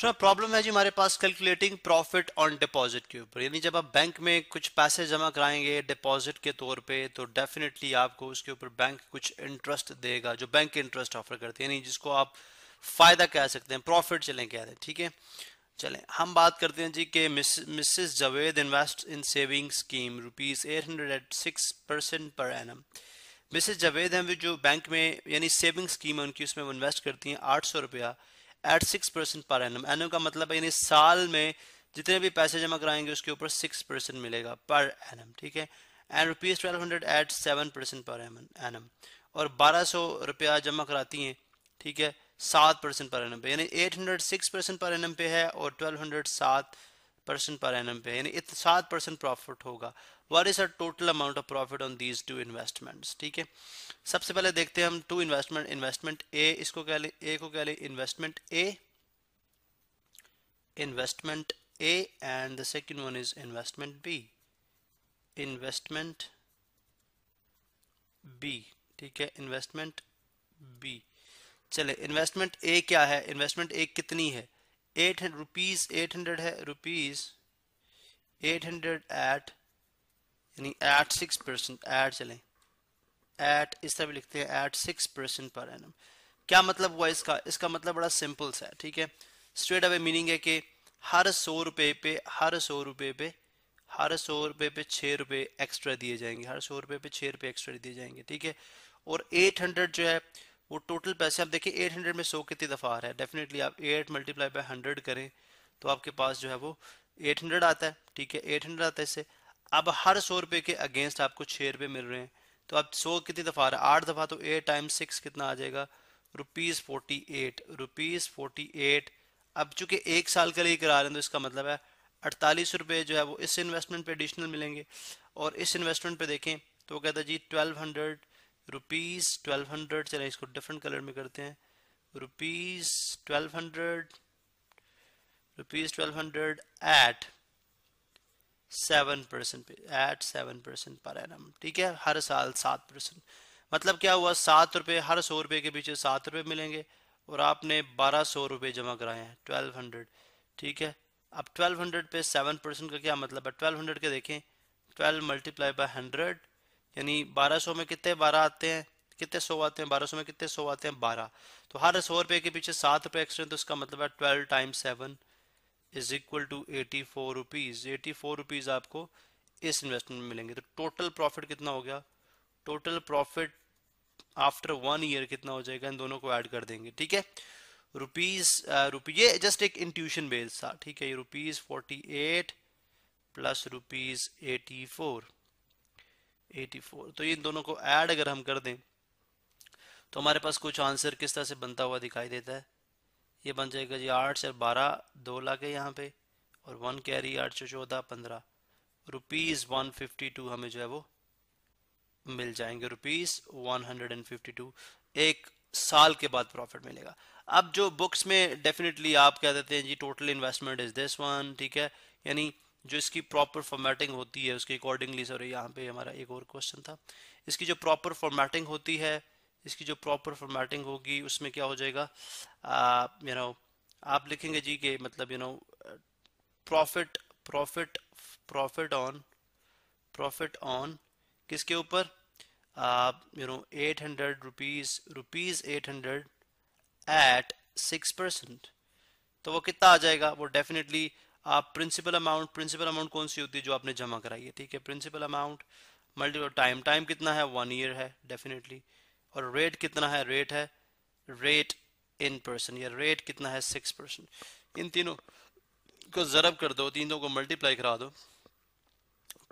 सुना प्रॉब्लम है जी हमारे पास कैलकुलेटिंग प्रॉफिट ऑन डिपॉजिट के ऊपर यानी जब आप बैंक में कुछ पैसे जमा कराएंगे डिपॉजिट के तौर पे तो डेफिनेटली आपको उसके ऊपर बैंक कुछ इंटरेस्ट देगा जो बैंक इंटरेस्ट ऑफर करते हैं यानी जिसको आप फायदा कह सकते हैं प्रॉफिट चले कह दें ठीक है चले हम बात करते हैं जी कि Mrs Javed invest in saving scheme rupees eight hundred at six percent per annum Mrs Javed हैं जो बैंक में यानी सेविंग स्कीम है उनकी उसमें वो इन्वेस्ट करती हैं आठ सौ रुपया at six percent per annum annum का मतलब यानी साल में जितने भी पैसे जमा कराएंगे उसके ऊपर सिक्स परसेंट मिलेगा पर एनम ठीक है and rupees twelve hundred at seven percent per annum और बारह सौ रुपया जमा कराती हैं ठीक है सात परसेंट पर एनम पे यानी eight hundred six percent per annum पे है और ट्वेल्व हंड्रेड सात परसेंट पर एनम पे यानी सात परसेंट प्रॉफिट होगा what is a total amount of profit on these two investments ठीक है सबसे पहले देखते हैं हम टू इन्वेस्टमेंट इन्वेस्टमेंट ए इसको कह लें ए को कह लें investment A investment A and the second one is investment B investment B ठीक है इन्वेस्टमेंट बी चले इन्वेस्टमेंट ए क्या है इन्वेस्टमेंट ए कितनी है एट रुपीज एट हंड्रेड है रुपीज एट हंड्रेड एट यानी एट सिक्स परसेंट एट चले एट इस तरह भी लिखते हैं at six percent per annum क्या मतलब हुआ इसका इसका मतलब बड़ा सिंपल सा है ठीक है स्ट्रेट अवे मीनिंग है कि हर सौ रुपए पे हर सौ रुपए पे हर सौ रुपए पे छः रुपए एक्स्ट्रा दिए जाएंगे हर सौ रुपए पे छः रुपए एक्स्ट्रा दिए जाएंगे ठीक है और एट हंड्रेड जो है वो टोटल पैसे आप देखिए 800 में 100 कितनी दफ़ा आ रहा है डेफिनेटली आप 8 मल्टीप्लाई बाई हंड्रेड करें तो आपके पास जो है वो 800 आता है ठीक है 800 आता है इससे अब हर सौ रुपए के अगेंस्ट आपको छः रुपये मिल रहे हैं तो आप सौ कितनी दफ़ा आ रहा है आठ दफ़ा तो एट टाइम सिक्स कितना आ जाएगा rupees forty eight rupees forty eight अब चूंकि एक साल के लिए करा रहे हैं तो इसका मतलब है अड़तालीस रुपये जो है वो इस इन्वेस्टमेंट पे एडिशनल मिलेंगे और इस इन्वेस्टमेंट पे देखें तो वो कहता है जी twelve hundred rupees twelve hundred चले इसको डिफरेंट कलर में करते हैं rupees twelve hundred rupees twelve hundred at seven percent पे at seven percent per annum ठीक है हर साल सात परसेंट मतलब क्या हुआ सात रुपये हर सौ रुपये के पीछे सात रुपये मिलेंगे और आपने बारह सौ रुपये जमा कराए हैं ट्वेल्व हंड्रेड ठीक है अब ट्वेल्व हंड्रेड पे सेवन परसेंट का क्या मतलब है ट्वेल्व हंड्रेड के देखें ट्वेल्व मल्टीप्लाई बाय हंड्रेड यानी 1200 में कितने 12 आते हैं कितने सौ आते हैं 1200 में कितने सौ आते हैं 12 तो हर सौ रुपये के पीछे सात रुपये एक्स्ट्रा तो इसका मतलब है twelve time seven is equal to eighty four rupees eighty four rupees आपको इस इन्वेस्टमेंट में मिलेंगे तो टोटल प्रॉफिट कितना हो गया total profit after one year कितना हो जाएगा इन दोनों को ऐड कर देंगे ठीक है रुपीज रुपी uh, ये जस्ट एक इंट्यूशन बेस था ठीक है ये rupees forty eight plus rupees eighty four 84 तो इन दोनों को ऐड अगर हम कर दें तो हमारे पास कुछ आंसर किस तरह से बनता हुआ दिखाई देता है ये बन जाएगा जी आठ से बारह दो लाख है यहाँ पे और वन कैरी आठ सौ चौदह पंद्रह रुपीज़ वन फिफ्टी टू हमें जो है वो मिल जाएंगे rupees one hundred and fifty two एक साल के बाद प्रॉफिट मिलेगा अब जो बुक्स में डेफिनेटली आप कह देते हैं जी total investment is this one ठीक है यानी जो इसकी प्रॉपर फॉर्मेटिंग होती है उसके अकॉर्डिंगली सर यहाँ पे हमारा एक और क्वेश्चन था इसकी जो प्रॉपर फॉर्मेटिंग होती है इसकी जो प्रॉपर फॉर्मेटिंग होगी उसमें क्या हो जाएगा यू नो आप लिखेंगे जी के मतलब you know profit profit profit on profit on किसके ऊपर you know eight hundred rupees rupees eight hundred at six percent तो वो कितना आ जाएगा वो डेफिनेटली आप प्रिंसिपल अमाउंट प्रिंसिपल अमाउंट कौन सी होती है जो आपने जमा कराई है ठीक है principal amount multiple time time कितना है वन ईयर है डेफिनेटली और रेट कितना है रेट है रेट इन पर्सन या रेट कितना है सिक्स परसेंट इन तीनों को ज़रब कर दो तीनों को मल्टीप्लाई करा दो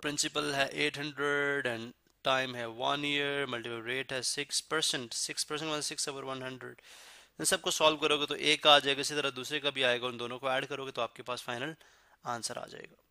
प्रिंसिपल है एट हंड्रेड एंड टाइम है वन ईयर मल्टीपल रेट है six percent six percent six over one hundred इन सबको सॉल्व करोगे तो एक का आ जाएगा इसी तरह दूसरे का भी आएगा उन दोनों को ऐड करोगे तो आपके पास फाइनल आंसर आ जाएगा